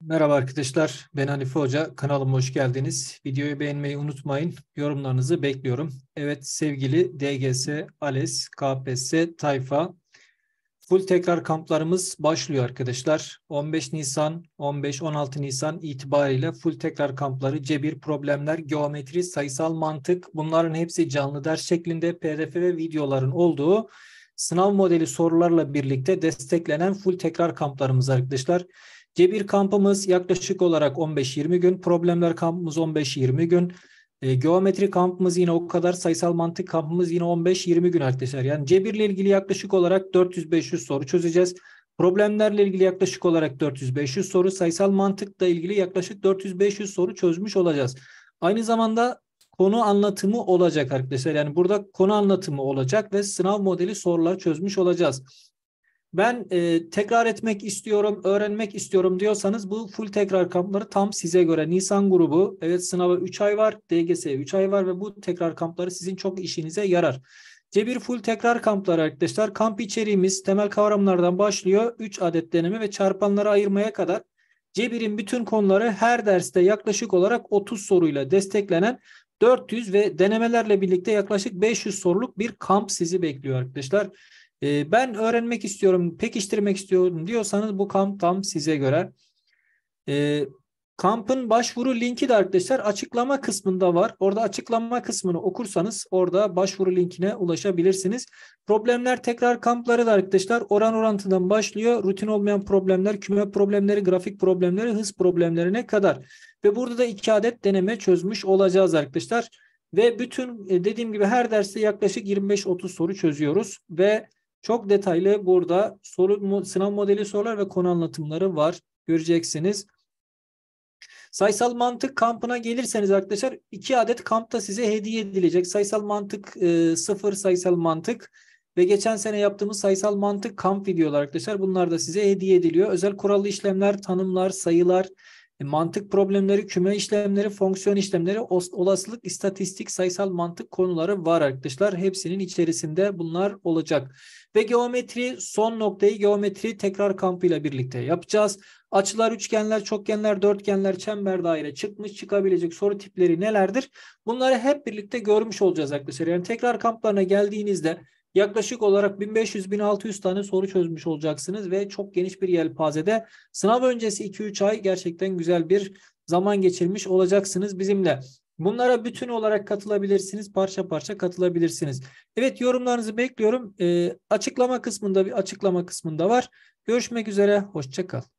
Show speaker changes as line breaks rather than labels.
Merhaba arkadaşlar, ben Hanife Hoca. Kanalıma hoş geldiniz. Videoyu beğenmeyi unutmayın. Yorumlarınızı bekliyorum. Evet sevgili DGS, ALES, KPSS, Tayfa. Full tekrar kamplarımız başlıyor arkadaşlar. 15 Nisan, 15-16 Nisan itibariyle full tekrar kampları, cebir, problemler, geometri, sayısal mantık bunların hepsi canlı ders şeklinde pdf ve videoların olduğu sınav modeli sorularla birlikte desteklenen full tekrar kamplarımız arkadaşlar. Cebir kampımız yaklaşık olarak 15-20 gün. Problemler kampımız 15-20 gün. E, geometri kampımız yine o kadar. Sayısal mantık kampımız yine 15-20 gün arkadaşlar. Yani cebirle ilgili yaklaşık olarak 400-500 soru çözeceğiz. Problemlerle ilgili yaklaşık olarak 400-500 soru, sayısal mantıkla ilgili yaklaşık 400-500 soru çözmüş olacağız. Aynı zamanda konu anlatımı olacak arkadaşlar. Yani burada konu anlatımı olacak ve sınav modeli sorular çözmüş olacağız ben e, tekrar etmek istiyorum, öğrenmek istiyorum diyorsanız bu full tekrar kampları tam size göre. Nisan grubu, evet sınavı 3 ay var, DGS'ye 3 ay var ve bu tekrar kampları sizin çok işinize yarar. Cebir full tekrar kampları arkadaşlar. Kamp içeriğimiz temel kavramlardan başlıyor. 3 adet deneme ve çarpanları ayırmaya kadar Cebir'in bütün konuları her derste yaklaşık olarak 30 soruyla desteklenen 400 ve denemelerle birlikte yaklaşık 500 soruluk bir kamp sizi bekliyor arkadaşlar. Ee, ben öğrenmek istiyorum, pekiştirmek istiyorum diyorsanız bu kamp tam size göre. Ee, kampın başvuru linki de arkadaşlar açıklama kısmında var. Orada açıklama kısmını okursanız orada başvuru linkine ulaşabilirsiniz. Problemler tekrar kampları da arkadaşlar oran orantıdan başlıyor. Rutin olmayan problemler, küme problemleri, grafik problemleri, hız problemlerine kadar. Ve burada da iki adet deneme çözmüş olacağız arkadaşlar. Ve bütün e, dediğim gibi her derste yaklaşık 25-30 soru çözüyoruz. Ve çok detaylı burada soru sınav modeli sorular ve konu anlatımları var. Göreceksiniz. Sayısal mantık kampına gelirseniz arkadaşlar iki adet kampta size hediye edilecek. Sayısal mantık e, sıfır sayısal mantık ve geçen sene yaptığımız sayısal mantık kamp videoları arkadaşlar. Bunlar da size hediye ediliyor. Özel kurallı işlemler, tanımlar, sayılar e, mantık problemleri, küme işlemleri, fonksiyon işlemleri, olasılık, istatistik, sayısal mantık konuları var arkadaşlar. Hepsinin içerisinde bunlar olacak. Ve geometri son noktayı geometri tekrar kampıyla birlikte yapacağız. Açılar, üçgenler, çokgenler, dörtgenler, çember daire çıkmış çıkabilecek soru tipleri nelerdir? Bunları hep birlikte görmüş olacağız arkadaşlar. Yani tekrar kamplarına geldiğinizde Yaklaşık olarak 1500-1600 tane soru çözmüş olacaksınız ve çok geniş bir yelpazede sınav öncesi 2-3 ay gerçekten güzel bir zaman geçirmiş olacaksınız bizimle. Bunlara bütün olarak katılabilirsiniz. Parça parça katılabilirsiniz. Evet yorumlarınızı bekliyorum. E, açıklama kısmında bir açıklama kısmında var. Görüşmek üzere. Hoşçakal.